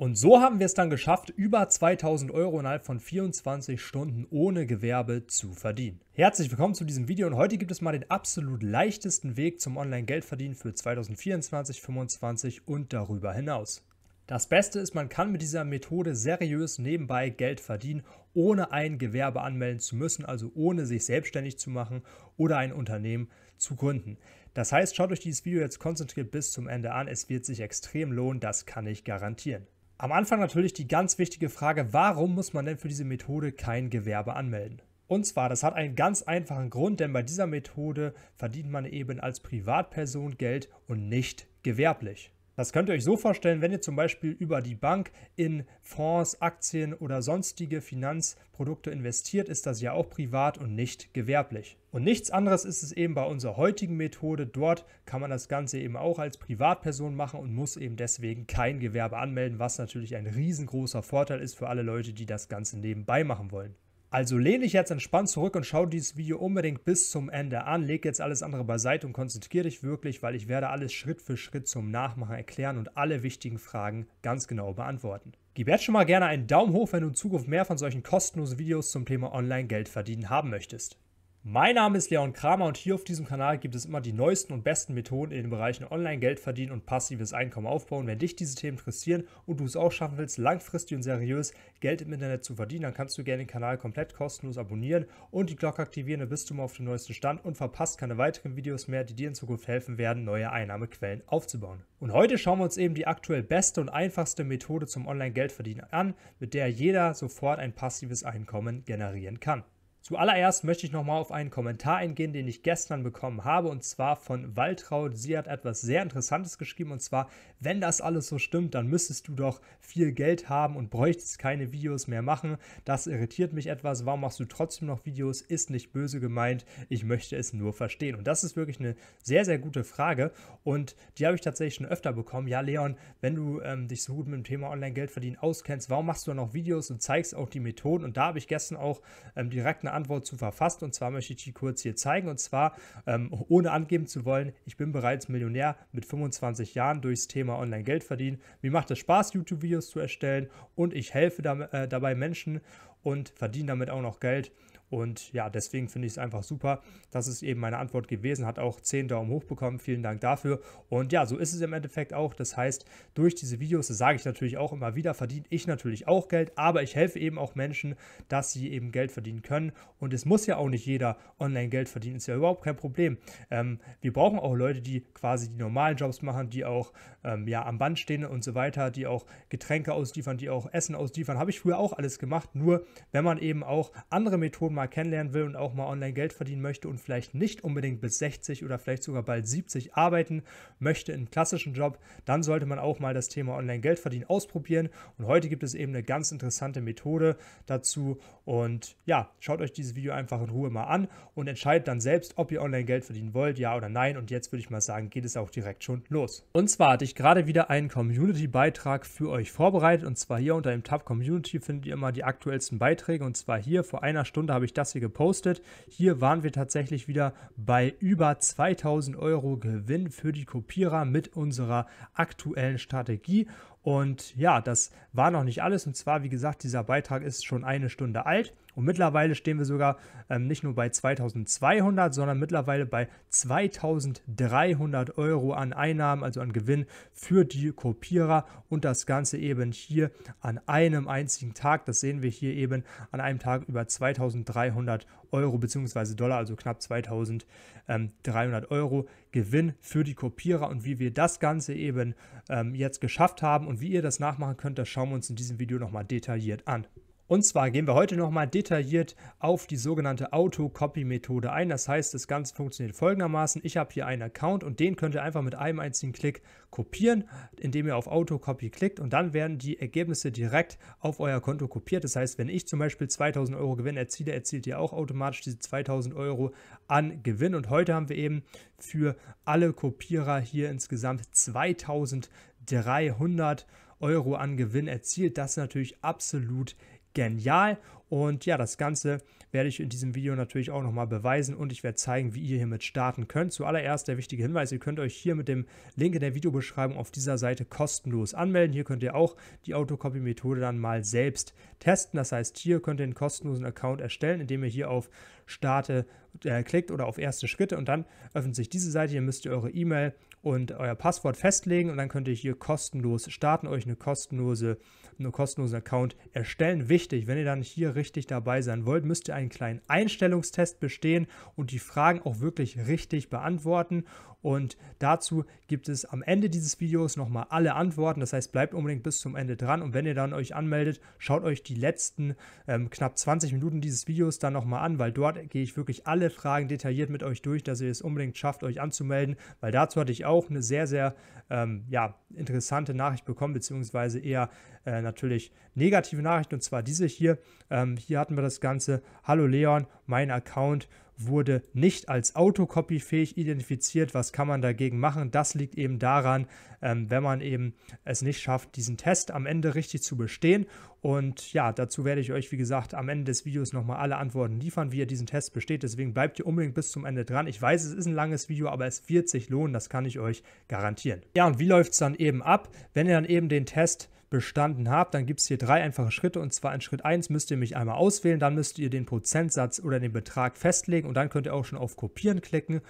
Und so haben wir es dann geschafft, über 2000 Euro innerhalb von 24 Stunden ohne Gewerbe zu verdienen. Herzlich willkommen zu diesem Video und heute gibt es mal den absolut leichtesten Weg zum Online-Geldverdienen für 2024, 2025 und darüber hinaus. Das Beste ist, man kann mit dieser Methode seriös nebenbei Geld verdienen, ohne ein Gewerbe anmelden zu müssen, also ohne sich selbstständig zu machen oder ein Unternehmen zu gründen. Das heißt, schaut euch dieses Video jetzt konzentriert bis zum Ende an, es wird sich extrem lohnen, das kann ich garantieren. Am Anfang natürlich die ganz wichtige Frage, warum muss man denn für diese Methode kein Gewerbe anmelden? Und zwar, das hat einen ganz einfachen Grund, denn bei dieser Methode verdient man eben als Privatperson Geld und nicht gewerblich. Das könnt ihr euch so vorstellen, wenn ihr zum Beispiel über die Bank in Fonds, Aktien oder sonstige Finanzprodukte investiert, ist das ja auch privat und nicht gewerblich. Und nichts anderes ist es eben bei unserer heutigen Methode. Dort kann man das Ganze eben auch als Privatperson machen und muss eben deswegen kein Gewerbe anmelden, was natürlich ein riesengroßer Vorteil ist für alle Leute, die das Ganze nebenbei machen wollen. Also lehne dich jetzt entspannt zurück und schau dieses Video unbedingt bis zum Ende an. Leg jetzt alles andere beiseite und konzentriere dich wirklich, weil ich werde alles Schritt für Schritt zum Nachmachen erklären und alle wichtigen Fragen ganz genau beantworten. Gib jetzt schon mal gerne einen Daumen hoch, wenn du in Zukunft mehr von solchen kostenlosen Videos zum Thema Online-Geld verdienen haben möchtest. Mein Name ist Leon Kramer und hier auf diesem Kanal gibt es immer die neuesten und besten Methoden in den Bereichen Online-Geld verdienen und passives Einkommen aufbauen. Wenn dich diese Themen interessieren und du es auch schaffen willst, langfristig und seriös Geld im Internet zu verdienen, dann kannst du gerne den Kanal komplett kostenlos abonnieren und die Glocke aktivieren, dann bist du mal auf dem neuesten Stand und verpasst keine weiteren Videos mehr, die dir in Zukunft helfen werden, neue Einnahmequellen aufzubauen. Und heute schauen wir uns eben die aktuell beste und einfachste Methode zum Online-Geldverdienen an, mit der jeder sofort ein passives Einkommen generieren kann. Zuallererst möchte ich nochmal auf einen Kommentar eingehen, den ich gestern bekommen habe, und zwar von Waltraud. Sie hat etwas sehr Interessantes geschrieben, und zwar, wenn das alles so stimmt, dann müsstest du doch viel Geld haben und bräuchtest keine Videos mehr machen. Das irritiert mich etwas. Warum machst du trotzdem noch Videos? Ist nicht böse gemeint. Ich möchte es nur verstehen. Und das ist wirklich eine sehr, sehr gute Frage. Und die habe ich tatsächlich schon öfter bekommen. Ja, Leon, wenn du ähm, dich so gut mit dem Thema Online-Geld verdienen auskennst, warum machst du noch Videos und zeigst auch die Methoden? Und da habe ich gestern auch ähm, direkt eine eine Antwort zu verfasst und zwar möchte ich die kurz hier zeigen und zwar, ähm, ohne angeben zu wollen, ich bin bereits Millionär mit 25 Jahren durchs Thema Online-Geld verdienen. Mir macht es Spaß, YouTube-Videos zu erstellen und ich helfe da, äh, dabei Menschen und verdiene damit auch noch Geld. Und ja, deswegen finde ich es einfach super. Das ist eben meine Antwort gewesen. Hat auch 10 Daumen hoch bekommen. Vielen Dank dafür. Und ja, so ist es im Endeffekt auch. Das heißt, durch diese Videos, das sage ich natürlich auch immer wieder, verdiene ich natürlich auch Geld. Aber ich helfe eben auch Menschen, dass sie eben Geld verdienen können. Und es muss ja auch nicht jeder online Geld verdienen. Ist ja überhaupt kein Problem. Ähm, wir brauchen auch Leute, die quasi die normalen Jobs machen, die auch ähm, ja, am Band stehen und so weiter, die auch Getränke ausliefern, die auch Essen ausliefern. Habe ich früher auch alles gemacht. Nur wenn man eben auch andere Methoden macht, mal kennenlernen will und auch mal online Geld verdienen möchte und vielleicht nicht unbedingt bis 60 oder vielleicht sogar bald 70 arbeiten möchte in klassischen Job, dann sollte man auch mal das Thema online Geld verdienen ausprobieren. Und heute gibt es eben eine ganz interessante Methode dazu. Und ja, schaut euch dieses Video einfach in Ruhe mal an und entscheidet dann selbst, ob ihr online Geld verdienen wollt, ja oder nein. Und jetzt würde ich mal sagen, geht es auch direkt schon los. Und zwar hatte ich gerade wieder einen Community-Beitrag für euch vorbereitet. Und zwar hier unter dem Tab Community findet ihr immer die aktuellsten Beiträge. Und zwar hier vor einer Stunde habe ich durch das hier gepostet. Hier waren wir tatsächlich wieder bei über 2000 Euro Gewinn für die Kopierer mit unserer aktuellen Strategie. Und ja, das war noch nicht alles. Und zwar, wie gesagt, dieser Beitrag ist schon eine Stunde alt. Und mittlerweile stehen wir sogar ähm, nicht nur bei 2200, sondern mittlerweile bei 2300 Euro an Einnahmen, also an Gewinn für die Kopierer und das Ganze eben hier an einem einzigen Tag. Das sehen wir hier eben an einem Tag über 2300 Euro bzw. Dollar, also knapp 2300 Euro Gewinn für die Kopierer und wie wir das Ganze eben ähm, jetzt geschafft haben und wie ihr das nachmachen könnt, das schauen wir uns in diesem Video nochmal detailliert an. Und zwar gehen wir heute nochmal detailliert auf die sogenannte Auto-Copy-Methode ein. Das heißt, das Ganze funktioniert folgendermaßen. Ich habe hier einen Account und den könnt ihr einfach mit einem einzigen Klick kopieren, indem ihr auf Auto-Copy klickt und dann werden die Ergebnisse direkt auf euer Konto kopiert. Das heißt, wenn ich zum Beispiel 2000 Euro Gewinn erziele, erzielt ihr auch automatisch diese 2000 Euro an Gewinn. Und heute haben wir eben für alle Kopierer hier insgesamt 2300 Euro an Gewinn erzielt. Das ist natürlich absolut genial. Und ja, das Ganze werde ich in diesem Video natürlich auch nochmal beweisen und ich werde zeigen, wie ihr hiermit starten könnt. Zuallererst der wichtige Hinweis, ihr könnt euch hier mit dem Link in der Videobeschreibung auf dieser Seite kostenlos anmelden. Hier könnt ihr auch die Autocopy-Methode dann mal selbst testen. Das heißt, hier könnt ihr einen kostenlosen Account erstellen, indem ihr hier auf Starte äh, klickt oder auf erste Schritte und dann öffnet sich diese Seite. Hier müsst ihr eure E-Mail und euer Passwort festlegen und dann könnt ihr hier kostenlos starten, euch eine kostenlose, einen kostenlosen Account erstellen. Wichtig, wenn ihr dann hier richtig dabei sein wollt, müsst ihr einen kleinen Einstellungstest bestehen und die Fragen auch wirklich richtig beantworten. Und dazu gibt es am Ende dieses Videos nochmal alle Antworten. Das heißt, bleibt unbedingt bis zum Ende dran und wenn ihr dann euch anmeldet, schaut euch die letzten ähm, knapp 20 Minuten dieses Videos dann nochmal an, weil dort gehe ich wirklich alle alle Fragen detailliert mit euch durch, dass ihr es unbedingt schafft, euch anzumelden, weil dazu hatte ich auch eine sehr, sehr ähm, ja, interessante Nachricht bekommen, beziehungsweise eher äh, natürlich negative Nachricht, und zwar diese hier. Ähm, hier hatten wir das Ganze. Hallo Leon, mein Account wurde nicht als autokopiefähig identifiziert. Was kann man dagegen machen? Das liegt eben daran, ähm, wenn man eben es nicht schafft, diesen Test am Ende richtig zu bestehen. Und ja, dazu werde ich euch, wie gesagt, am Ende des Videos nochmal alle Antworten liefern, wie ihr diesen Test besteht. Deswegen bleibt ihr unbedingt bis zum Ende dran. Ich weiß, es ist ein langes Video, aber es wird sich lohnen. Das kann ich euch garantieren. Ja, und wie läuft es dann eben ab, wenn ihr dann eben den Test bestanden habt, dann gibt es hier drei einfache Schritte. Und zwar in Schritt 1 müsst ihr mich einmal auswählen, dann müsst ihr den Prozentsatz oder den Betrag festlegen und dann könnt ihr auch schon auf Kopieren klicken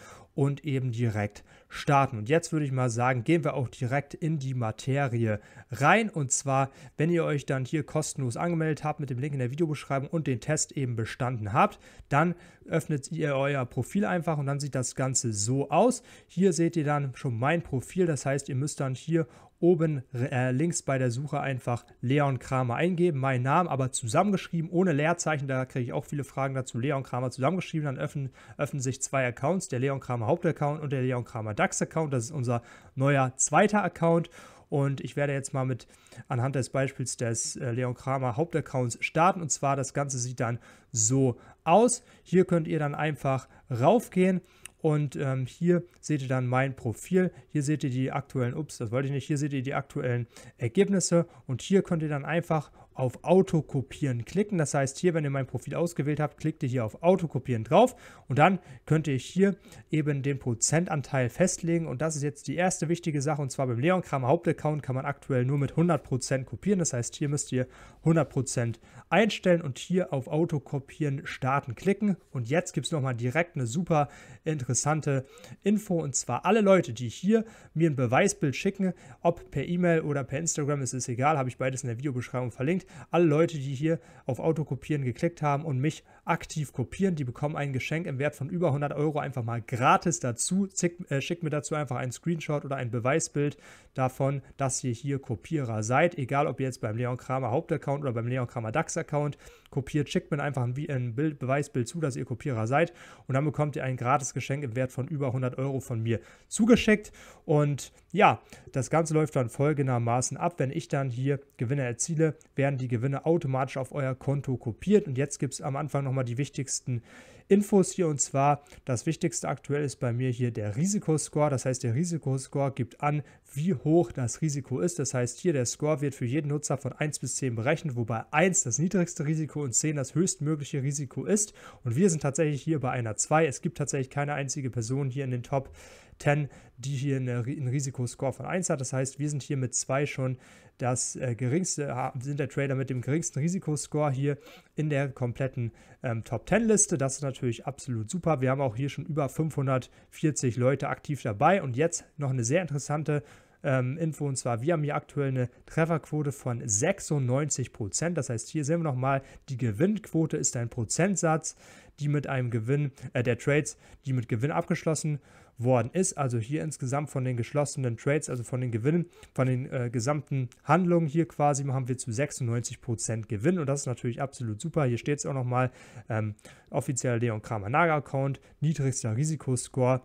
und eben direkt starten. Und jetzt würde ich mal sagen, gehen wir auch direkt in die Materie rein. Und zwar, wenn ihr euch dann hier kostenlos angemeldet habt mit dem Link in der Videobeschreibung und den Test eben bestanden habt, dann öffnet ihr euer Profil einfach und dann sieht das Ganze so aus. Hier seht ihr dann schon mein Profil, das heißt, ihr müsst dann hier oben äh, links bei der Suche einfach Leon Kramer eingeben, mein Name, aber zusammengeschrieben, ohne Leerzeichen, da kriege ich auch viele Fragen dazu, Leon Kramer zusammengeschrieben, dann öffnen, öffnen sich zwei Accounts, der Leon Kramer Hauptaccount und der Leon Kramer DAX Account. Das ist unser neuer zweiter Account. Und ich werde jetzt mal mit anhand des Beispiels des äh, Leon Kramer Hauptaccounts starten. Und zwar das Ganze sieht dann so aus. Hier könnt ihr dann einfach raufgehen. Und ähm, hier seht ihr dann mein Profil. Hier seht ihr die aktuellen, ups, das wollte ich nicht. Hier seht ihr die aktuellen Ergebnisse. Und hier könnt ihr dann einfach auf Autokopieren klicken. Das heißt, hier, wenn ihr mein Profil ausgewählt habt, klickt ihr hier auf Autokopieren drauf und dann könnt ihr hier eben den Prozentanteil festlegen. Und das ist jetzt die erste wichtige Sache und zwar beim Leon Kramer Hauptaccount kann man aktuell nur mit 100% kopieren. Das heißt, hier müsst ihr 100% einstellen und hier auf Autokopieren starten klicken. Und jetzt gibt es nochmal direkt eine super interessante Info und zwar alle Leute, die hier mir ein Beweisbild schicken, ob per E-Mail oder per Instagram, es ist egal, habe ich beides in der Videobeschreibung verlinkt, alle Leute, die hier auf Autokopieren geklickt haben und mich aktiv kopieren, die bekommen ein Geschenk im Wert von über 100 Euro einfach mal gratis dazu. Zick, äh, schickt mir dazu einfach einen Screenshot oder ein Beweisbild davon, dass ihr hier Kopierer seid. Egal, ob ihr jetzt beim Leon Kramer Hauptaccount oder beim Leon Kramer DAX Account kopiert, schickt mir einfach ein, ein Bild, Beweisbild zu, dass ihr Kopierer seid und dann bekommt ihr ein gratis Geschenk im Wert von über 100 Euro von mir zugeschickt und ja, das Ganze läuft dann folgendermaßen ab. Wenn ich dann hier Gewinne erziele, werden die Gewinne automatisch auf euer Konto kopiert und jetzt gibt es am Anfang nochmal die wichtigsten Infos hier und zwar das Wichtigste aktuell ist bei mir hier der Risikoscore. Das heißt, der Risikoscore gibt an, wie hoch das Risiko ist. Das heißt, hier der Score wird für jeden Nutzer von 1 bis 10 berechnet, wobei 1 das niedrigste Risiko und 10 das höchstmögliche Risiko ist. Und wir sind tatsächlich hier bei einer 2. Es gibt tatsächlich keine einzige Person hier in den Top 10, die hier einen Risikoscore von 1 hat. Das heißt, wir sind hier mit 2 schon das äh, geringste, sind der Trader mit dem geringsten Risikoscore hier in der kompletten ähm, Top 10 Liste. Das ist natürlich absolut super. Wir haben auch hier schon über 540 Leute aktiv dabei und jetzt noch eine sehr interessante ähm, Info und zwar, wir haben hier aktuell eine Trefferquote von 96 Prozent. Das heißt, hier sehen wir nochmal, die Gewinnquote ist ein Prozentsatz, die mit einem Gewinn äh, der Trades, die mit Gewinn abgeschlossen worden ist. Also hier insgesamt von den geschlossenen Trades, also von den Gewinnen, von den äh, gesamten Handlungen hier quasi haben wir zu 96% Prozent Gewinn und das ist natürlich absolut super. Hier steht es auch nochmal, ähm, offiziell Leon Kramer Naga Account, niedrigster Risikoscore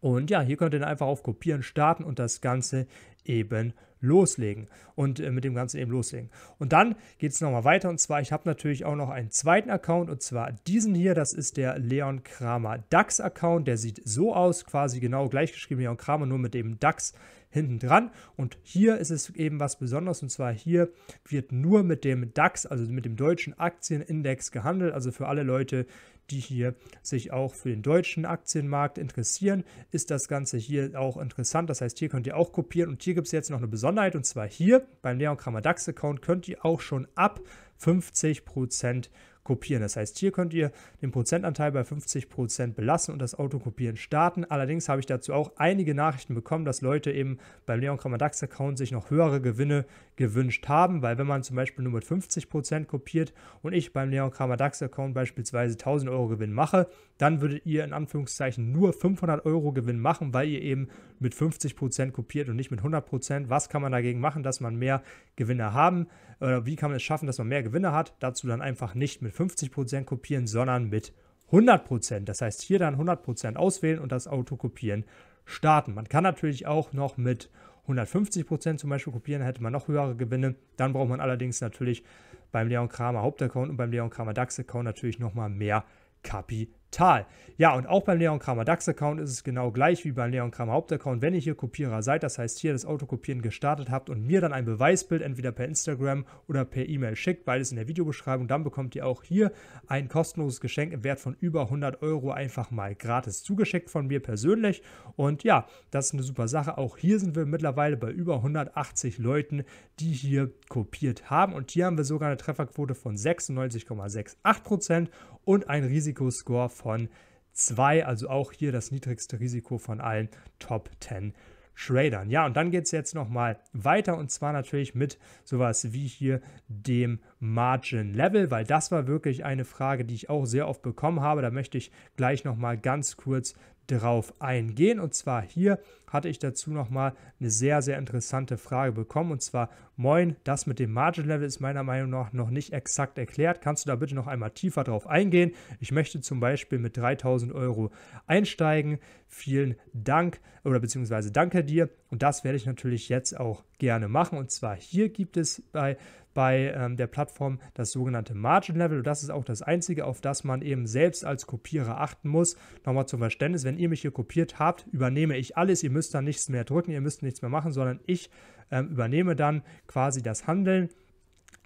und ja, hier könnt ihr dann einfach auf Kopieren starten und das Ganze eben loslegen und äh, mit dem Ganzen eben loslegen. Und dann geht es nochmal weiter und zwar, ich habe natürlich auch noch einen zweiten Account und zwar diesen hier, das ist der Leon Kramer DAX Account, der sieht so aus, quasi genau gleich geschrieben Leon Kramer, nur mit dem DAX hinten dran und hier ist es eben was Besonderes und zwar hier wird nur mit dem DAX, also mit dem deutschen Aktienindex gehandelt, also für alle Leute, die hier sich auch für den deutschen Aktienmarkt interessieren, ist das Ganze hier auch interessant. Das heißt, hier könnt ihr auch kopieren und hier gibt es jetzt noch eine Besonderheit und zwar hier beim Leon Kramer DAX Account könnt ihr auch schon ab 50 Prozent kopieren. Das heißt, hier könnt ihr den Prozentanteil bei 50% Prozent belassen und das Autokopieren starten. Allerdings habe ich dazu auch einige Nachrichten bekommen, dass Leute eben beim Leon Kramer DAX Account sich noch höhere Gewinne gewünscht haben, weil wenn man zum Beispiel nur mit 50% kopiert und ich beim Leon Kramer DAX Account beispielsweise 1000 Euro Gewinn mache, dann würdet ihr in Anführungszeichen nur 500 Euro Gewinn machen, weil ihr eben mit 50% kopiert und nicht mit 100%. Was kann man dagegen machen, dass man mehr Gewinne haben oder wie kann man es schaffen, dass man mehr Gewinne hat? Dazu dann einfach nicht mit 50% kopieren, sondern mit 100%. Das heißt, hier dann 100% auswählen und das Auto kopieren starten. Man kann natürlich auch noch mit 150 Prozent zum Beispiel kopieren, hätte man noch höhere Gewinne. Dann braucht man allerdings natürlich beim Leon Kramer Hauptaccount und beim Leon Kramer DAX Account natürlich nochmal mehr Kapital. Tal. Ja, und auch beim Leon Kramer DAX-Account ist es genau gleich wie beim Leon Kramer Hauptaccount. Wenn ihr hier Kopierer seid, das heißt hier das Autokopieren gestartet habt und mir dann ein Beweisbild entweder per Instagram oder per E-Mail schickt, beides in der Videobeschreibung, dann bekommt ihr auch hier ein kostenloses Geschenk im Wert von über 100 Euro einfach mal gratis zugeschickt von mir persönlich. Und ja, das ist eine super Sache. Auch hier sind wir mittlerweile bei über 180 Leuten, die hier kopiert haben. Und hier haben wir sogar eine Trefferquote von 96,68% und ein Risikoscore von 2. Also auch hier das niedrigste Risiko von allen Top 10 Tradern. Ja, und dann geht es jetzt nochmal weiter und zwar natürlich mit sowas wie hier dem Margin Level, weil das war wirklich eine Frage, die ich auch sehr oft bekommen habe. Da möchte ich gleich nochmal ganz kurz darauf eingehen. Und zwar hier hatte ich dazu nochmal eine sehr, sehr interessante Frage bekommen. Und zwar, moin, das mit dem Margin Level ist meiner Meinung nach noch nicht exakt erklärt. Kannst du da bitte noch einmal tiefer drauf eingehen? Ich möchte zum Beispiel mit 3000 Euro einsteigen. Vielen Dank oder beziehungsweise danke dir. Und das werde ich natürlich jetzt auch gerne machen. Und zwar hier gibt es bei bei ähm, der Plattform das sogenannte Margin Level. Und das ist auch das Einzige, auf das man eben selbst als Kopierer achten muss. Nochmal zum Verständnis, wenn ihr mich hier kopiert habt, übernehme ich alles. Ihr müsst dann nichts mehr drücken, ihr müsst nichts mehr machen, sondern ich ähm, übernehme dann quasi das Handeln.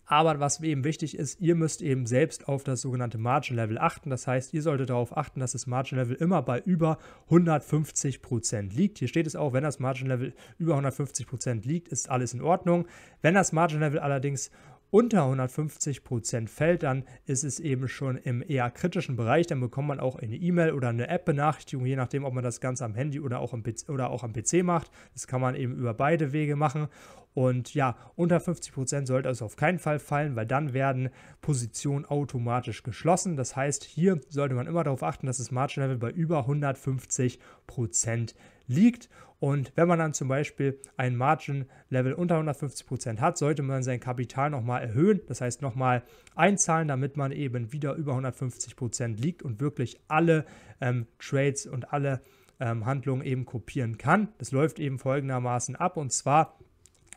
Aber was eben wichtig ist, ihr müsst eben selbst auf das sogenannte Margin Level achten. Das heißt, ihr solltet darauf achten, dass das Margin Level immer bei über 150% liegt. Hier steht es auch, wenn das Margin Level über 150% liegt, ist alles in Ordnung. Wenn das Margin Level allerdings unter 150 Prozent fällt, dann ist es eben schon im eher kritischen Bereich. Dann bekommt man auch eine E-Mail oder eine App-Benachrichtigung, je nachdem, ob man das Ganze am Handy oder auch, am PC, oder auch am PC macht. Das kann man eben über beide Wege machen. Und ja, unter 50% Prozent sollte es auf keinen Fall fallen, weil dann werden Positionen automatisch geschlossen. Das heißt, hier sollte man immer darauf achten, dass das Margin Level bei über 150% Prozent liegt. Und wenn man dann zum Beispiel ein Margin-Level unter 150% hat, sollte man sein Kapital nochmal erhöhen, das heißt nochmal einzahlen, damit man eben wieder über 150% liegt und wirklich alle ähm, Trades und alle ähm, Handlungen eben kopieren kann. Das läuft eben folgendermaßen ab und zwar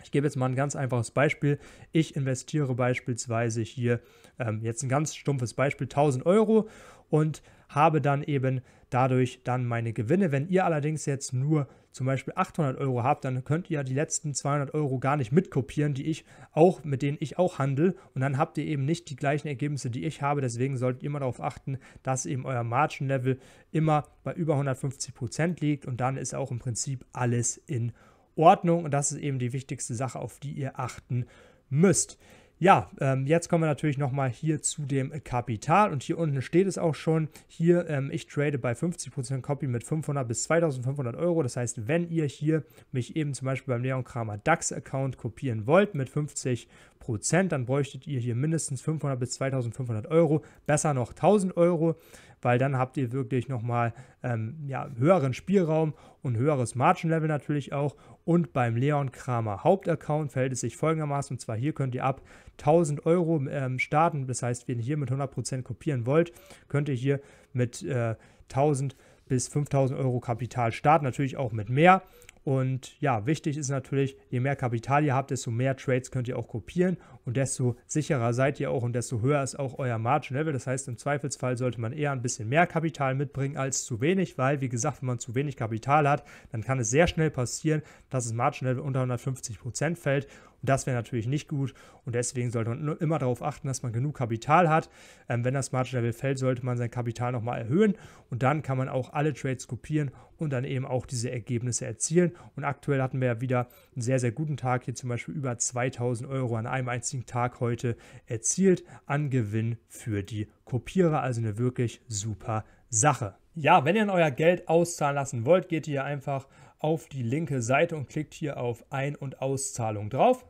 ich gebe jetzt mal ein ganz einfaches Beispiel. Ich investiere beispielsweise hier ähm, jetzt ein ganz stumpfes Beispiel 1000 Euro und habe dann eben dadurch dann meine Gewinne. Wenn ihr allerdings jetzt nur zum Beispiel 800 Euro habt, dann könnt ihr die letzten 200 Euro gar nicht mitkopieren, die ich auch, mit denen ich auch handel. Und dann habt ihr eben nicht die gleichen Ergebnisse, die ich habe. Deswegen solltet ihr immer darauf achten, dass eben euer Margin-Level immer bei über 150 Prozent liegt. Und dann ist auch im Prinzip alles in Ordnung. Und das ist eben die wichtigste Sache, auf die ihr achten müsst. Ja, ähm, jetzt kommen wir natürlich nochmal hier zu dem Kapital und hier unten steht es auch schon, hier ähm, ich trade bei 50% Copy mit 500 bis 2500 Euro, das heißt, wenn ihr hier mich eben zum Beispiel beim Leon Kramer DAX Account kopieren wollt mit 50%, dann bräuchtet ihr hier mindestens 500 bis 2500 Euro, besser noch 1000 Euro, weil dann habt ihr wirklich nochmal ähm, ja, höheren Spielraum und höheres Margin Level natürlich auch und beim Leon Kramer Hauptaccount verhält es sich folgendermaßen. Und zwar hier könnt ihr ab 1000 Euro ähm, starten. Das heißt, wenn ihr hier mit 100% kopieren wollt, könnt ihr hier mit äh, 1000 bis 5000 Euro Kapital starten. Natürlich auch mit mehr. Und ja, wichtig ist natürlich, je mehr Kapital ihr habt, desto mehr Trades könnt ihr auch kopieren und desto sicherer seid ihr auch und desto höher ist auch euer Margin Level. Das heißt, im Zweifelsfall sollte man eher ein bisschen mehr Kapital mitbringen als zu wenig, weil, wie gesagt, wenn man zu wenig Kapital hat, dann kann es sehr schnell passieren, dass das Margin Level unter 150% fällt das wäre natürlich nicht gut und deswegen sollte man immer darauf achten, dass man genug Kapital hat. Ähm, wenn das Margin Level fällt, sollte man sein Kapital nochmal erhöhen und dann kann man auch alle Trades kopieren und dann eben auch diese Ergebnisse erzielen. Und aktuell hatten wir ja wieder einen sehr, sehr guten Tag, hier zum Beispiel über 2000 Euro an einem einzigen Tag heute erzielt an Gewinn für die Kopierer. Also eine wirklich super Sache. Ja, wenn ihr euer Geld auszahlen lassen wollt, geht ihr einfach auf die linke Seite und klickt hier auf Ein- und Auszahlung drauf.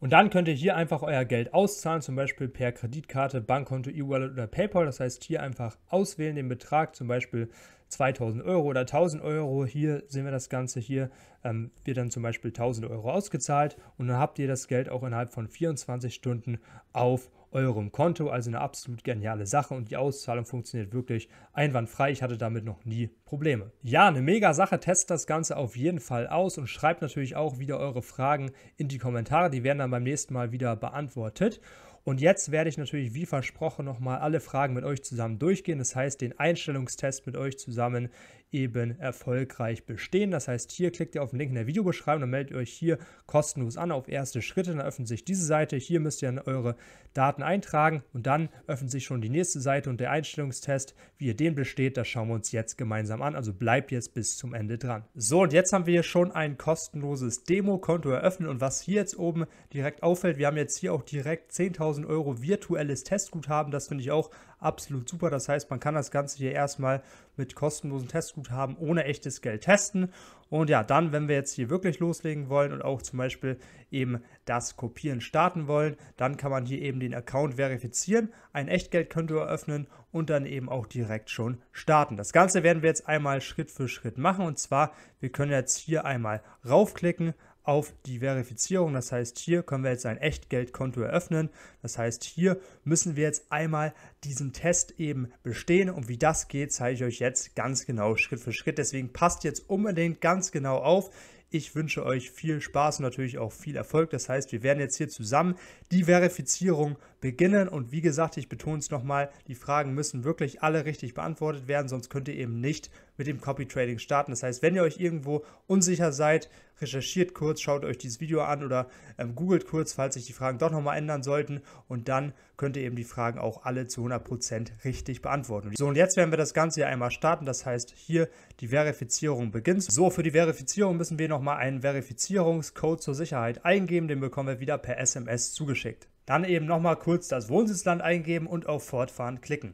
Und dann könnt ihr hier einfach euer Geld auszahlen, zum Beispiel per Kreditkarte, Bankkonto, E-Wallet oder PayPal. Das heißt, hier einfach auswählen den Betrag, zum Beispiel 2000 Euro oder 1000 Euro. Hier sehen wir das Ganze. Hier ähm, wird dann zum Beispiel 1000 Euro ausgezahlt und dann habt ihr das Geld auch innerhalb von 24 Stunden auf eurem Konto. Also eine absolut geniale Sache und die Auszahlung funktioniert wirklich einwandfrei. Ich hatte damit noch nie Probleme. Ja, eine mega Sache. Testet das Ganze auf jeden Fall aus und schreibt natürlich auch wieder eure Fragen in die Kommentare. Die werden dann beim nächsten Mal wieder beantwortet. Und jetzt werde ich natürlich wie versprochen nochmal alle Fragen mit euch zusammen durchgehen. Das heißt, den Einstellungstest mit euch zusammen eben erfolgreich bestehen. Das heißt, hier klickt ihr auf den Link in der Videobeschreibung und meldet euch hier kostenlos an auf erste Schritte. Dann öffnet sich diese Seite. Hier müsst ihr dann eure Daten eintragen und dann öffnet sich schon die nächste Seite und der Einstellungstest, wie ihr den besteht, das schauen wir uns jetzt gemeinsam an. Also bleibt jetzt bis zum Ende dran. So, und jetzt haben wir hier schon ein kostenloses Demo-Konto eröffnet und was hier jetzt oben direkt auffällt, wir haben jetzt hier auch direkt 10.000 Euro virtuelles Testguthaben. Das finde ich auch absolut super. Das heißt, man kann das Ganze hier erstmal mit kostenlosen Testguthaben ohne echtes Geld testen. Und ja, dann, wenn wir jetzt hier wirklich loslegen wollen und auch zum Beispiel eben das Kopieren starten wollen, dann kann man hier eben den Account verifizieren, ein Echtgeldkonto eröffnen und dann eben auch direkt schon starten. Das Ganze werden wir jetzt einmal Schritt für Schritt machen und zwar, wir können jetzt hier einmal raufklicken, auf die Verifizierung. Das heißt, hier können wir jetzt ein Echtgeldkonto eröffnen. Das heißt, hier müssen wir jetzt einmal diesen Test eben bestehen. Und wie das geht, zeige ich euch jetzt ganz genau Schritt für Schritt. Deswegen passt jetzt unbedingt ganz genau auf. Ich wünsche euch viel Spaß und natürlich auch viel Erfolg. Das heißt, wir werden jetzt hier zusammen die Verifizierung beginnen. Und wie gesagt, ich betone es nochmal, die Fragen müssen wirklich alle richtig beantwortet werden, sonst könnt ihr eben nicht mit dem Copy Trading starten. Das heißt, wenn ihr euch irgendwo unsicher seid, recherchiert kurz, schaut euch dieses Video an oder ähm, googelt kurz, falls sich die Fragen doch nochmal ändern sollten. Und dann könnt ihr eben die Fragen auch alle zu 100% richtig beantworten. So, und jetzt werden wir das Ganze ja einmal starten. Das heißt, hier die Verifizierung beginnt. So, für die Verifizierung müssen wir nochmal einen Verifizierungscode zur Sicherheit eingeben. Den bekommen wir wieder per SMS zugeschickt. Dann eben nochmal kurz das Wohnsitzland eingeben und auf Fortfahren klicken.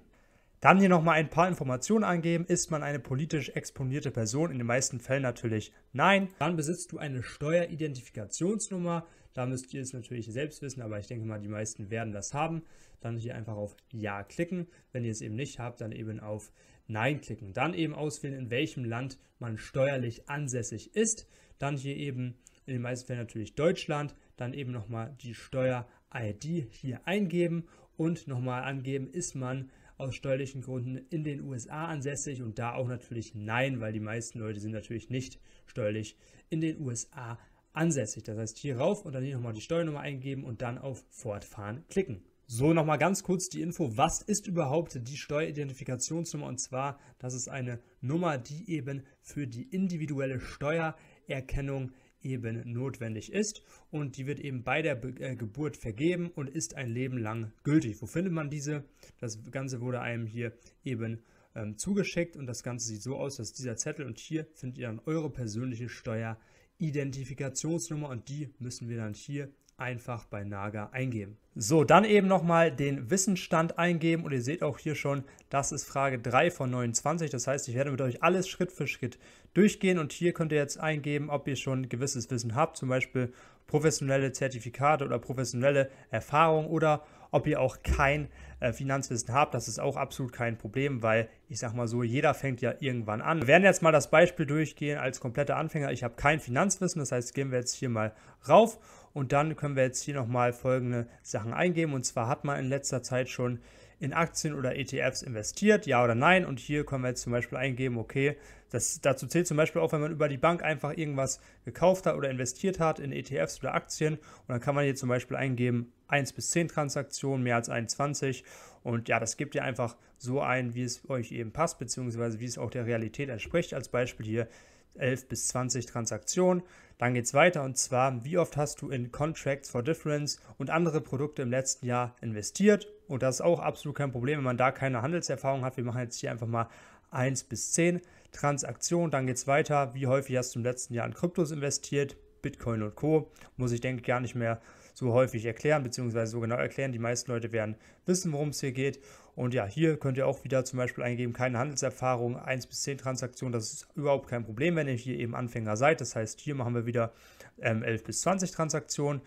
Dann hier nochmal ein paar Informationen angeben. Ist man eine politisch exponierte Person? In den meisten Fällen natürlich nein. Dann besitzt du eine Steueridentifikationsnummer. Da müsst ihr es natürlich selbst wissen, aber ich denke mal, die meisten werden das haben. Dann hier einfach auf Ja klicken. Wenn ihr es eben nicht habt, dann eben auf Nein klicken. Dann eben auswählen, in welchem Land man steuerlich ansässig ist. Dann hier eben in den meisten Fällen natürlich Deutschland. Dann eben nochmal die Steuer. ID hier eingeben und nochmal angeben, ist man aus steuerlichen Gründen in den USA ansässig und da auch natürlich nein, weil die meisten Leute sind natürlich nicht steuerlich in den USA ansässig. Das heißt, hier rauf und dann hier nochmal die Steuernummer eingeben und dann auf Fortfahren klicken. So, nochmal ganz kurz die Info, was ist überhaupt die Steueridentifikationsnummer? Und zwar, das ist eine Nummer, die eben für die individuelle Steuererkennung eben notwendig ist und die wird eben bei der Be äh, Geburt vergeben und ist ein Leben lang gültig. Wo findet man diese? Das Ganze wurde einem hier eben ähm, zugeschickt und das Ganze sieht so aus, dass dieser Zettel und hier findet ihr dann eure persönliche Steueridentifikationsnummer und die müssen wir dann hier einfach bei Naga eingeben. So, dann eben nochmal den Wissensstand eingeben und ihr seht auch hier schon, das ist Frage 3 von 29. Das heißt, ich werde mit euch alles Schritt für Schritt durchgehen und hier könnt ihr jetzt eingeben, ob ihr schon gewisses Wissen habt, zum Beispiel professionelle Zertifikate oder professionelle Erfahrung oder ob ihr auch kein äh, Finanzwissen habt, das ist auch absolut kein Problem, weil ich sag mal so, jeder fängt ja irgendwann an. Wir werden jetzt mal das Beispiel durchgehen als kompletter Anfänger. Ich habe kein Finanzwissen, das heißt, gehen wir jetzt hier mal rauf und dann können wir jetzt hier nochmal folgende Sachen eingeben. Und zwar hat man in letzter Zeit schon in Aktien oder ETFs investiert, ja oder nein. Und hier können wir jetzt zum Beispiel eingeben, okay, das, dazu zählt zum Beispiel auch, wenn man über die Bank einfach irgendwas gekauft hat oder investiert hat in ETFs oder Aktien. Und dann kann man hier zum Beispiel eingeben 1 bis 10 Transaktionen, mehr als 21. Und ja, das gebt ihr einfach so ein, wie es euch eben passt, beziehungsweise wie es auch der Realität entspricht. Als Beispiel hier 11 bis 20 Transaktionen. Dann geht es weiter und zwar, wie oft hast du in Contracts for Difference und andere Produkte im letzten Jahr investiert? Und das ist auch absolut kein Problem, wenn man da keine Handelserfahrung hat. Wir machen jetzt hier einfach mal 1 bis 10. Transaktion, dann geht es weiter. Wie häufig hast du im letzten Jahr in Kryptos investiert? Bitcoin und Co. Muss ich, denke ich, gar nicht mehr so häufig erklären, beziehungsweise so genau erklären. Die meisten Leute werden wissen, worum es hier geht. Und ja, hier könnt ihr auch wieder zum Beispiel eingeben, keine Handelserfahrung, 1 bis 10 Transaktionen. Das ist überhaupt kein Problem, wenn ihr hier eben Anfänger seid. Das heißt, hier machen wir wieder ähm, 11 bis 20 Transaktionen.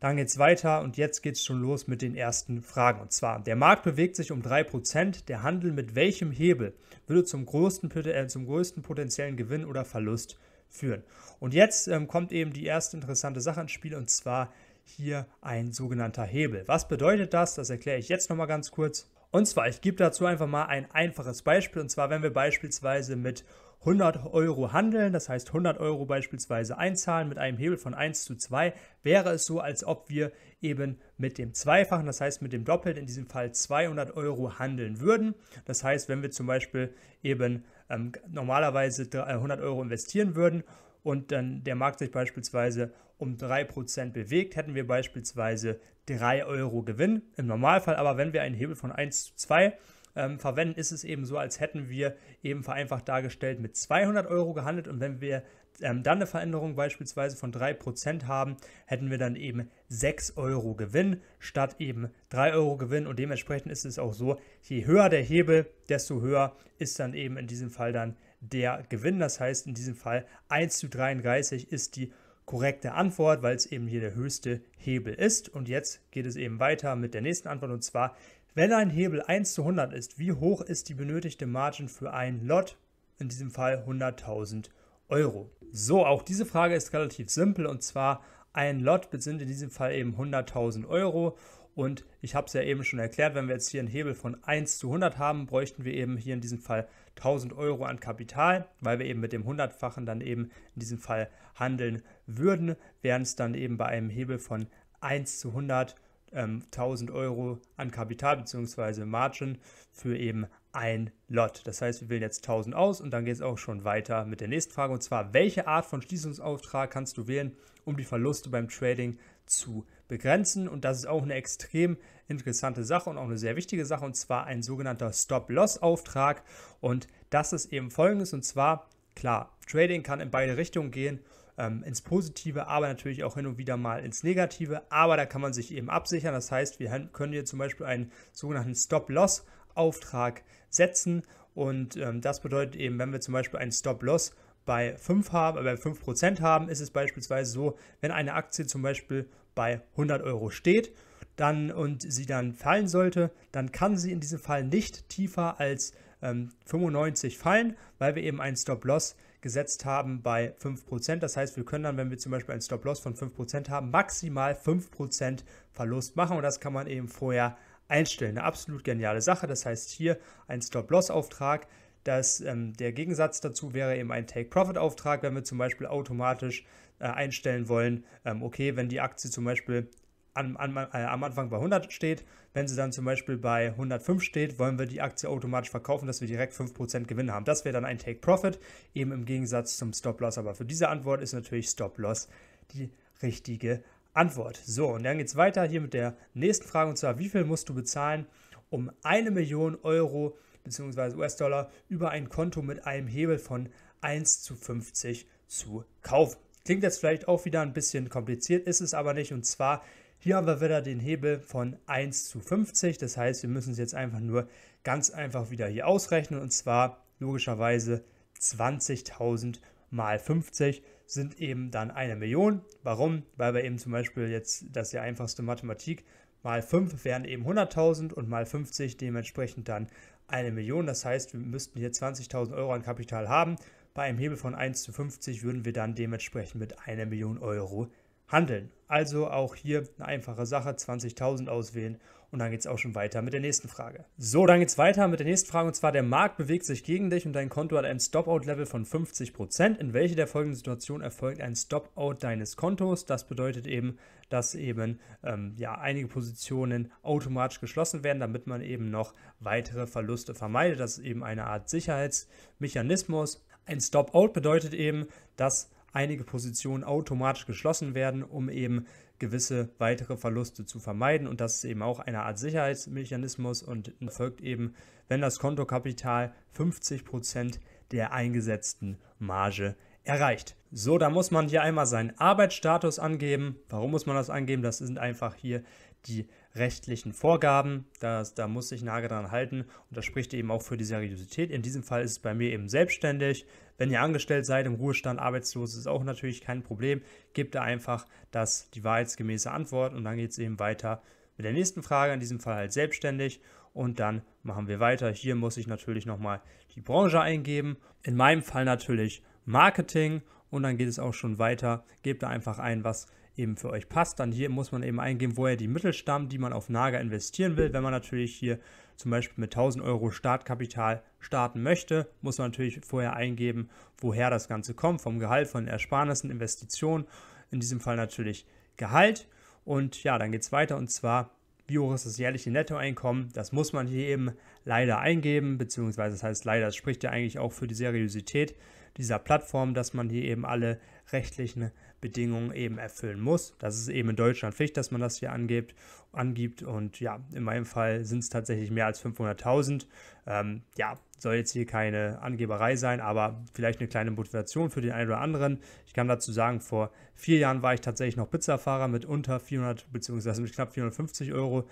Dann geht es weiter und jetzt geht es schon los mit den ersten Fragen. Und zwar, der Markt bewegt sich um 3%. Der Handel mit welchem Hebel würde zum größten, äh, zum größten potenziellen Gewinn oder Verlust führen? Und jetzt ähm, kommt eben die erste interessante Sache ins Spiel und zwar hier ein sogenannter Hebel. Was bedeutet das? Das erkläre ich jetzt nochmal ganz kurz. Und zwar, ich gebe dazu einfach mal ein einfaches Beispiel. Und zwar, wenn wir beispielsweise mit 100 Euro handeln, das heißt 100 Euro beispielsweise einzahlen mit einem Hebel von 1 zu 2, wäre es so, als ob wir eben mit dem Zweifachen, das heißt mit dem Doppelten, in diesem Fall 200 Euro handeln würden. Das heißt, wenn wir zum Beispiel eben ähm, normalerweise 100 äh, Euro investieren würden und dann der Markt sich beispielsweise um 3% bewegt, hätten wir beispielsweise 3 Euro Gewinn. Im Normalfall aber, wenn wir einen Hebel von 1 zu 2 ähm, verwenden, ist es eben so, als hätten wir eben vereinfacht dargestellt mit 200 Euro gehandelt und wenn wir ähm, dann eine Veränderung beispielsweise von 3% haben, hätten wir dann eben 6 Euro Gewinn statt eben 3 Euro Gewinn und dementsprechend ist es auch so, je höher der Hebel, desto höher ist dann eben in diesem Fall dann der Gewinn. Das heißt in diesem Fall 1 zu 33 ist die korrekte Antwort, weil es eben hier der höchste Hebel ist. Und jetzt geht es eben weiter mit der nächsten Antwort und zwar, wenn ein Hebel 1 zu 100 ist, wie hoch ist die benötigte Margin für ein Lot? In diesem Fall 100.000 Euro. So, auch diese Frage ist relativ simpel und zwar ein Lot sind in diesem Fall eben 100.000 Euro und ich habe es ja eben schon erklärt, wenn wir jetzt hier einen Hebel von 1 zu 100 haben, bräuchten wir eben hier in diesem Fall 1000 Euro an Kapital, weil wir eben mit dem Hundertfachen dann eben in diesem Fall handeln würden, während es dann eben bei einem Hebel von 1 zu 100 ähm, 1000 Euro an Kapital bzw. Margin für eben ein Lot. Das heißt, wir wählen jetzt 1000 aus und dann geht es auch schon weiter mit der nächsten Frage und zwar, welche Art von Schließungsauftrag kannst du wählen, um die Verluste beim Trading zu begrenzen. Und das ist auch eine extrem interessante Sache und auch eine sehr wichtige Sache, und zwar ein sogenannter Stop-Loss-Auftrag. Und das ist eben folgendes, und zwar, klar, Trading kann in beide Richtungen gehen ähm, ins Positive, aber natürlich auch hin und wieder mal ins Negative. Aber da kann man sich eben absichern. Das heißt, wir können hier zum Beispiel einen sogenannten Stop-Loss-Auftrag setzen. Und ähm, das bedeutet eben, wenn wir zum Beispiel einen Stop-Loss bei 5 haben, äh, bei 5% haben, ist es beispielsweise so, wenn eine Aktie zum Beispiel bei 100 Euro steht dann, und sie dann fallen sollte, dann kann sie in diesem Fall nicht tiefer als ähm, 95 fallen, weil wir eben einen Stop-Loss gesetzt haben bei 5%. Das heißt, wir können dann, wenn wir zum Beispiel einen Stop-Loss von 5% haben, maximal 5% Verlust machen und das kann man eben vorher einstellen. Eine absolut geniale Sache. Das heißt, hier ein Stop-Loss-Auftrag, dass ähm, der Gegensatz dazu wäre eben ein Take-Profit-Auftrag, wenn wir zum Beispiel automatisch äh, einstellen wollen, ähm, okay, wenn die Aktie zum Beispiel an, an, äh, am Anfang bei 100 steht, wenn sie dann zum Beispiel bei 105 steht, wollen wir die Aktie automatisch verkaufen, dass wir direkt 5% Gewinn haben. Das wäre dann ein Take-Profit, eben im Gegensatz zum Stop-Loss. Aber für diese Antwort ist natürlich Stop-Loss die richtige Antwort. So, und dann geht es weiter hier mit der nächsten Frage, und zwar, wie viel musst du bezahlen, um eine Million Euro zu bzw. US-Dollar über ein Konto mit einem Hebel von 1 zu 50 zu kaufen. Klingt jetzt vielleicht auch wieder ein bisschen kompliziert, ist es aber nicht. Und zwar hier haben wir wieder den Hebel von 1 zu 50. Das heißt, wir müssen es jetzt einfach nur ganz einfach wieder hier ausrechnen. Und zwar logischerweise 20.000 mal 50 sind eben dann eine Million. Warum? Weil wir eben zum Beispiel jetzt, das ist die einfachste Mathematik, mal 5 wären eben 100.000 und mal 50 dementsprechend dann eine Million. Das heißt, wir müssten hier 20.000 Euro an Kapital haben. Bei einem Hebel von 1 zu 50 würden wir dann dementsprechend mit einer Million Euro handeln. Also auch hier eine einfache Sache, 20.000 auswählen und dann geht es auch schon weiter mit der nächsten Frage. So, dann geht es weiter mit der nächsten Frage und zwar der Markt bewegt sich gegen dich und dein Konto hat ein stop out level von 50%. In welche der folgenden Situationen erfolgt ein Stop-Out deines Kontos? Das bedeutet eben, dass eben ähm, ja, einige Positionen automatisch geschlossen werden, damit man eben noch weitere Verluste vermeidet. Das ist eben eine Art Sicherheitsmechanismus. Ein Stop-out bedeutet eben, dass einige Positionen automatisch geschlossen werden, um eben gewisse weitere Verluste zu vermeiden. Und das ist eben auch eine Art Sicherheitsmechanismus und folgt eben, wenn das Kontokapital 50% Prozent der eingesetzten Marge erreicht. So, da muss man hier einmal seinen Arbeitsstatus angeben. Warum muss man das angeben? Das sind einfach hier die rechtlichen Vorgaben. Das, da muss sich Nagel dran halten und das spricht eben auch für die Seriosität. In diesem Fall ist es bei mir eben selbstständig. Wenn ihr angestellt seid, im Ruhestand, arbeitslos, ist auch natürlich kein Problem. Gebt da einfach das, die wahrheitsgemäße Antwort und dann geht es eben weiter mit der nächsten Frage, in diesem Fall halt selbstständig. Und dann machen wir weiter. Hier muss ich natürlich nochmal die Branche eingeben. In meinem Fall natürlich Marketing und dann geht es auch schon weiter. Gebt da einfach ein, was eben für euch passt. Dann hier muss man eben eingeben, woher die Mittel stammen, die man auf Naga investieren will. Wenn man natürlich hier zum Beispiel mit 1000 Euro Startkapital starten möchte, muss man natürlich vorher eingeben, woher das Ganze kommt, vom Gehalt, von Ersparnissen, Investitionen. In diesem Fall natürlich Gehalt. Und ja, dann geht es weiter und zwar wie hoch ist das jährliche Nettoeinkommen? Das muss man hier eben leider eingeben, beziehungsweise das heißt leider, das spricht ja eigentlich auch für die Seriosität dieser Plattform, dass man hier eben alle rechtlichen Bedingungen eben erfüllen muss. Das ist eben in Deutschland Pflicht, dass man das hier angibt. angibt. Und ja, in meinem Fall sind es tatsächlich mehr als 500.000. Ähm, ja, soll jetzt hier keine Angeberei sein, aber vielleicht eine kleine Motivation für den einen oder anderen. Ich kann dazu sagen, vor vier Jahren war ich tatsächlich noch Pizzafahrer mit unter 400 bzw. mit knapp 450 Euro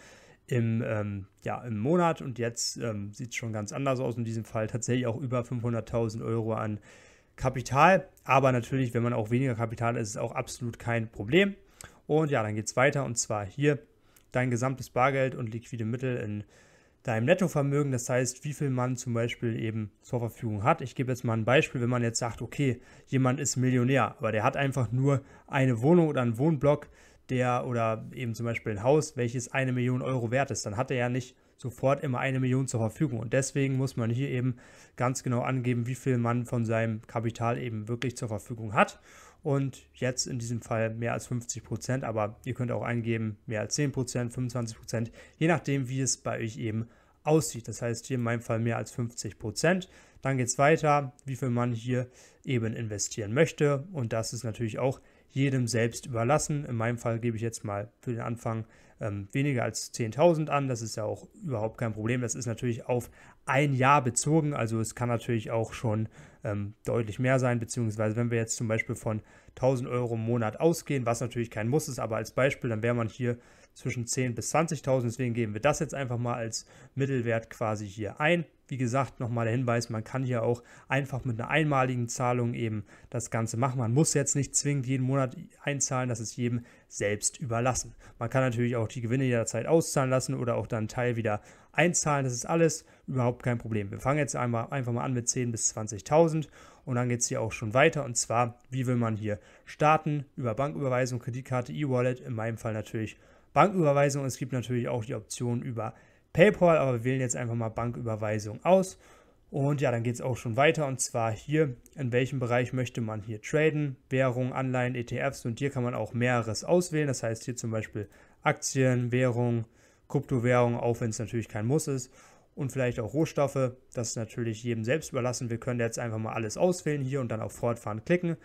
im, ähm, ja, im Monat und jetzt ähm, sieht es schon ganz anders aus. In diesem Fall tatsächlich auch über 500.000 Euro an Kapital. Aber natürlich, wenn man auch weniger Kapital hat, ist es auch absolut kein Problem. Und ja, dann geht es weiter und zwar hier dein gesamtes Bargeld und liquide Mittel in deinem Nettovermögen. Das heißt, wie viel man zum Beispiel eben zur Verfügung hat. Ich gebe jetzt mal ein Beispiel, wenn man jetzt sagt, okay, jemand ist Millionär, aber der hat einfach nur eine Wohnung oder einen Wohnblock, der oder eben zum Beispiel ein Haus, welches eine Million Euro wert ist, dann hat er ja nicht sofort immer eine Million zur Verfügung. Und deswegen muss man hier eben ganz genau angeben, wie viel man von seinem Kapital eben wirklich zur Verfügung hat. Und jetzt in diesem Fall mehr als 50 Prozent, aber ihr könnt auch eingeben mehr als 10 Prozent, 25 Prozent, je nachdem, wie es bei euch eben aussieht. Das heißt hier in meinem Fall mehr als 50 Prozent. Dann geht es weiter, wie viel man hier eben investieren möchte. Und das ist natürlich auch jedem selbst überlassen. In meinem Fall gebe ich jetzt mal für den Anfang ähm, weniger als 10.000 an. Das ist ja auch überhaupt kein Problem. Das ist natürlich auf ein Jahr bezogen. Also es kann natürlich auch schon ähm, deutlich mehr sein. Beziehungsweise wenn wir jetzt zum Beispiel von 1.000 Euro im Monat ausgehen, was natürlich kein Muss ist, aber als Beispiel, dann wäre man hier zwischen 10.000 bis 20.000. Deswegen geben wir das jetzt einfach mal als Mittelwert quasi hier ein. Wie gesagt, nochmal der Hinweis, man kann hier auch einfach mit einer einmaligen Zahlung eben das Ganze machen. Man muss jetzt nicht zwingend jeden Monat einzahlen, das ist jedem selbst überlassen. Man kann natürlich auch die Gewinne jederzeit auszahlen lassen oder auch dann Teil wieder einzahlen. Das ist alles überhaupt kein Problem. Wir fangen jetzt einmal, einfach mal an mit 10.000 bis 20.000 und dann geht es hier auch schon weiter. Und zwar, wie will man hier starten? Über Banküberweisung, Kreditkarte, E-Wallet, in meinem Fall natürlich Banküberweisung. Es gibt natürlich auch die Option über PayPal, aber wir wählen jetzt einfach mal Banküberweisung aus. Und ja, dann geht es auch schon weiter und zwar hier, in welchem Bereich möchte man hier traden, Währung, Anleihen, ETFs und hier kann man auch mehreres auswählen. Das heißt hier zum Beispiel Aktien, Währung, Kryptowährung, auch wenn es natürlich kein Muss ist. Und vielleicht auch Rohstoffe, das ist natürlich jedem selbst überlassen. Wir können jetzt einfach mal alles auswählen hier und dann auf Fortfahren klicken.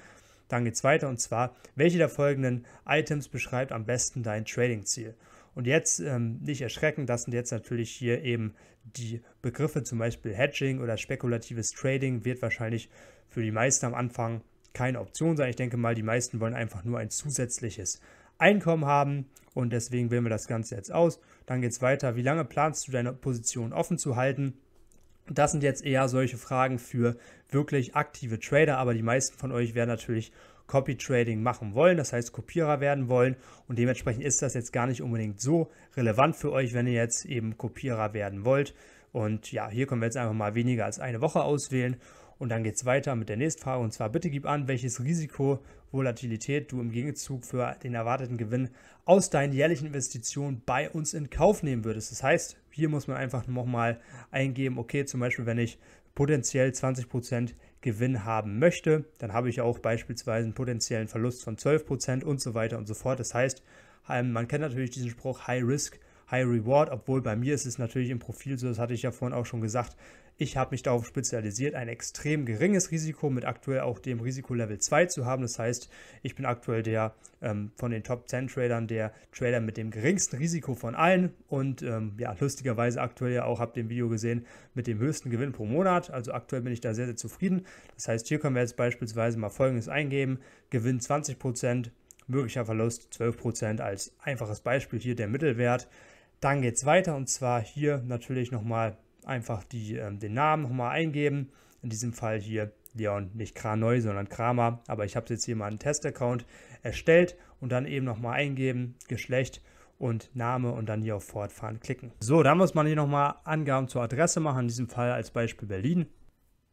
Dann geht es weiter und zwar, welche der folgenden Items beschreibt am besten dein Trading-Ziel? Und jetzt ähm, nicht erschrecken, das sind jetzt natürlich hier eben die Begriffe, zum Beispiel Hedging oder spekulatives Trading wird wahrscheinlich für die meisten am Anfang keine Option sein. Ich denke mal, die meisten wollen einfach nur ein zusätzliches Einkommen haben und deswegen wählen wir das Ganze jetzt aus. Dann geht es weiter. Wie lange planst du deine Position offen zu halten? Das sind jetzt eher solche Fragen für wirklich aktive Trader, aber die meisten von euch werden natürlich Copy Trading machen wollen, das heißt Kopierer werden wollen und dementsprechend ist das jetzt gar nicht unbedingt so relevant für euch, wenn ihr jetzt eben Kopierer werden wollt. Und ja, hier können wir jetzt einfach mal weniger als eine Woche auswählen und dann geht es weiter mit der nächsten Frage und zwar bitte gib an, welches Risiko Volatilität du im Gegenzug für den erwarteten Gewinn aus deinen jährlichen Investitionen bei uns in Kauf nehmen würdest. Das heißt, hier muss man einfach nochmal eingeben, okay, zum Beispiel wenn ich potenziell 20% Gewinn haben möchte, dann habe ich auch beispielsweise einen potenziellen Verlust von 12% und so weiter und so fort. Das heißt, ähm, man kennt natürlich diesen Spruch High Risk, High Reward, obwohl bei mir ist es natürlich im Profil so, das hatte ich ja vorhin auch schon gesagt, ich habe mich darauf spezialisiert, ein extrem geringes Risiko mit aktuell auch dem Risiko Level 2 zu haben. Das heißt, ich bin aktuell der ähm, von den Top 10 Tradern der Trader mit dem geringsten Risiko von allen und ähm, ja, lustigerweise aktuell ja auch, habt ihr im Video gesehen, mit dem höchsten Gewinn pro Monat. Also aktuell bin ich da sehr, sehr zufrieden. Das heißt, hier können wir jetzt beispielsweise mal Folgendes eingeben. Gewinn 20%, möglicher Verlust 12% als einfaches Beispiel hier der Mittelwert. Dann geht es weiter und zwar hier natürlich nochmal einfach die, äh, den Namen nochmal eingeben. In diesem Fall hier Leon, nicht Kranoi, sondern Kramer. Aber ich habe jetzt hier mal einen Testaccount erstellt und dann eben nochmal eingeben, Geschlecht und Name und dann hier auf Fortfahren klicken. So, dann muss man hier nochmal Angaben zur Adresse machen, in diesem Fall als Beispiel Berlin.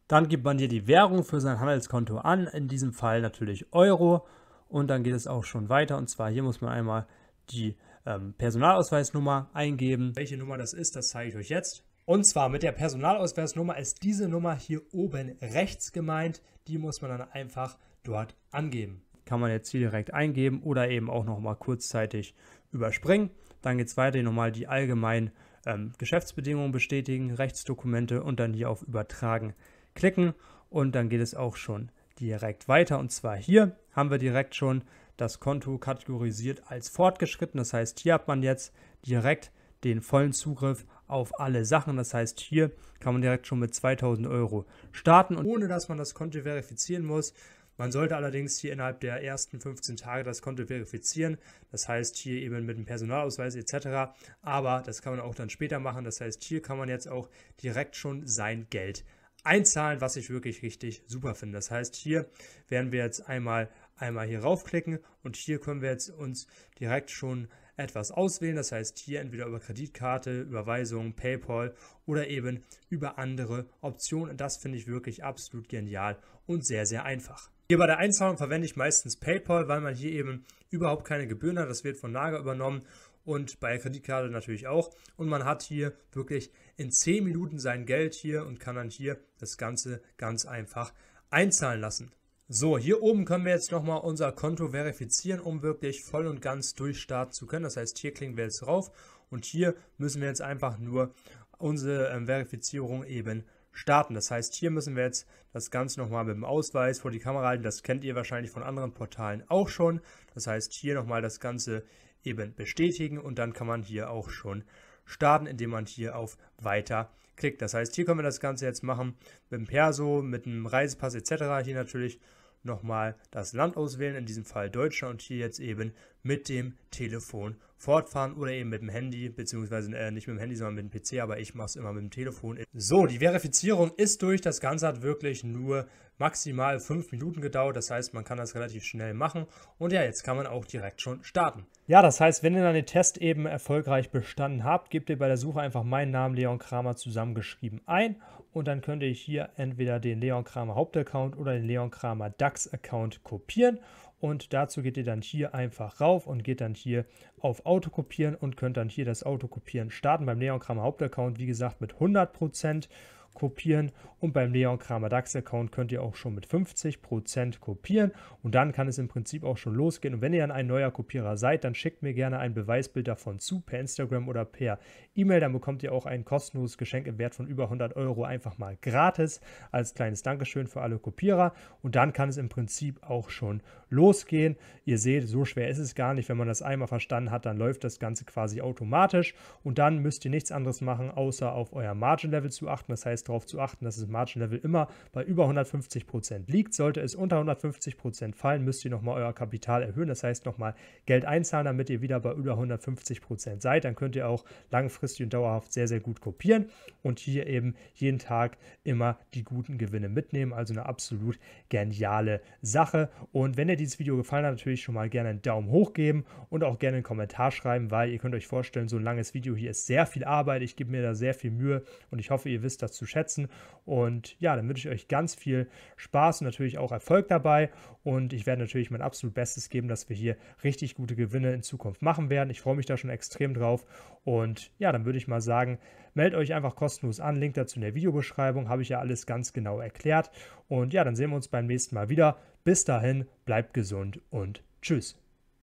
Dann gibt man hier die Währung für sein Handelskonto an, in diesem Fall natürlich Euro. Und dann geht es auch schon weiter und zwar hier muss man einmal die ähm, Personalausweisnummer eingeben. Welche Nummer das ist, das zeige ich euch jetzt. Und zwar mit der Personalausweisnummer ist diese Nummer hier oben rechts gemeint. Die muss man dann einfach dort angeben. Kann man jetzt hier direkt eingeben oder eben auch nochmal kurzzeitig überspringen. Dann geht es weiter, nochmal die allgemeinen ähm, Geschäftsbedingungen bestätigen, Rechtsdokumente und dann hier auf Übertragen klicken. Und dann geht es auch schon direkt weiter. Und zwar hier haben wir direkt schon das Konto kategorisiert als fortgeschritten. Das heißt, hier hat man jetzt direkt den vollen Zugriff auf alle Sachen. Das heißt, hier kann man direkt schon mit 2000 Euro starten, und ohne dass man das Konto verifizieren muss. Man sollte allerdings hier innerhalb der ersten 15 Tage das Konto verifizieren. Das heißt hier eben mit dem Personalausweis etc. Aber das kann man auch dann später machen. Das heißt, hier kann man jetzt auch direkt schon sein Geld einzahlen, was ich wirklich richtig super finde. Das heißt, hier werden wir jetzt einmal einmal hier raufklicken und hier können wir jetzt uns direkt schon etwas auswählen. Das heißt hier entweder über Kreditkarte, Überweisung, PayPal oder eben über andere Optionen. Und das finde ich wirklich absolut genial und sehr, sehr einfach. Hier bei der Einzahlung verwende ich meistens PayPal, weil man hier eben überhaupt keine Gebühren hat. Das wird von Lager übernommen und bei der Kreditkarte natürlich auch. Und man hat hier wirklich in 10 Minuten sein Geld hier und kann dann hier das Ganze ganz einfach einzahlen lassen. So, hier oben können wir jetzt nochmal unser Konto verifizieren, um wirklich voll und ganz durchstarten zu können. Das heißt, hier klicken wir jetzt drauf und hier müssen wir jetzt einfach nur unsere ähm, Verifizierung eben starten. Das heißt, hier müssen wir jetzt das Ganze nochmal mit dem Ausweis vor die Kamera halten. Das kennt ihr wahrscheinlich von anderen Portalen auch schon. Das heißt, hier nochmal das Ganze eben bestätigen und dann kann man hier auch schon starten, indem man hier auf Weiter klickt. Das heißt, hier können wir das Ganze jetzt machen mit dem Perso, mit dem Reisepass etc. Hier natürlich nochmal das Land auswählen, in diesem Fall Deutschland und hier jetzt eben mit dem Telefon fortfahren oder eben mit dem Handy, beziehungsweise äh, nicht mit dem Handy, sondern mit dem PC, aber ich mache es immer mit dem Telefon. So, die Verifizierung ist durch. Das Ganze hat wirklich nur maximal fünf Minuten gedauert. Das heißt, man kann das relativ schnell machen. Und ja, jetzt kann man auch direkt schon starten. Ja, das heißt, wenn ihr dann den Test eben erfolgreich bestanden habt, gebt ihr bei der Suche einfach meinen Namen Leon Kramer zusammengeschrieben ein. Und dann könnte ich hier entweder den Leon Kramer Hauptaccount oder den Leon Kramer DAX Account kopieren und dazu geht ihr dann hier einfach rauf und geht dann hier auf Autokopieren und könnt dann hier das Autokopieren starten beim Neongram Hauptaccount, wie gesagt, mit 100% kopieren und beim Leon Kramer DAX Account könnt ihr auch schon mit 50% kopieren und dann kann es im Prinzip auch schon losgehen. Und wenn ihr dann ein neuer Kopierer seid, dann schickt mir gerne ein Beweisbild davon zu per Instagram oder per E-Mail. Dann bekommt ihr auch ein kostenloses Geschenk im Wert von über 100 Euro einfach mal gratis als kleines Dankeschön für alle Kopierer und dann kann es im Prinzip auch schon losgehen. Ihr seht, so schwer ist es gar nicht. Wenn man das einmal verstanden hat, dann läuft das Ganze quasi automatisch und dann müsst ihr nichts anderes machen, außer auf euer Margin Level zu achten. Das heißt, darauf zu achten, dass das Margin Level immer bei über 150% Prozent liegt. Sollte es unter 150% Prozent fallen, müsst ihr nochmal euer Kapital erhöhen. Das heißt nochmal Geld einzahlen, damit ihr wieder bei über 150% Prozent seid. Dann könnt ihr auch langfristig und dauerhaft sehr, sehr gut kopieren und hier eben jeden Tag immer die guten Gewinne mitnehmen. Also eine absolut geniale Sache. Und wenn dir dieses Video gefallen hat, natürlich schon mal gerne einen Daumen hoch geben und auch gerne einen Kommentar schreiben, weil ihr könnt euch vorstellen, so ein langes Video hier ist sehr viel Arbeit. Ich gebe mir da sehr viel Mühe und ich hoffe, ihr wisst das zu schätzen schätzen. Und ja, dann wünsche ich euch ganz viel Spaß und natürlich auch Erfolg dabei. Und ich werde natürlich mein absolut Bestes geben, dass wir hier richtig gute Gewinne in Zukunft machen werden. Ich freue mich da schon extrem drauf. Und ja, dann würde ich mal sagen, meldet euch einfach kostenlos an. Link dazu in der Videobeschreibung habe ich ja alles ganz genau erklärt. Und ja, dann sehen wir uns beim nächsten Mal wieder. Bis dahin, bleibt gesund und tschüss.